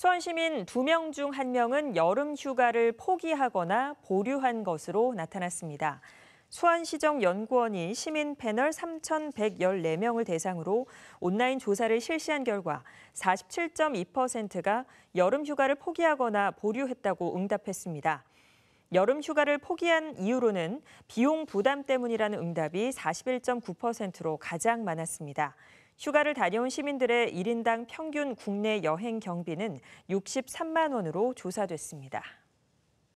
수원 시민 2명 중 1명은 여름 휴가를 포기하거나 보류한 것으로 나타났습니다. 수원시정연구원이 시민 패널 3,114명을 대상으로 온라인 조사를 실시한 결과 47.2%가 여름 휴가를 포기하거나 보류했다고 응답했습니다. 여름 휴가를 포기한 이유로는 비용 부담 때문이라는 응답이 41.9%로 가장 많았습니다. 휴가를 다녀온 시민들의 1인당 평균 국내 여행 경비는 63만 원으로 조사됐습니다.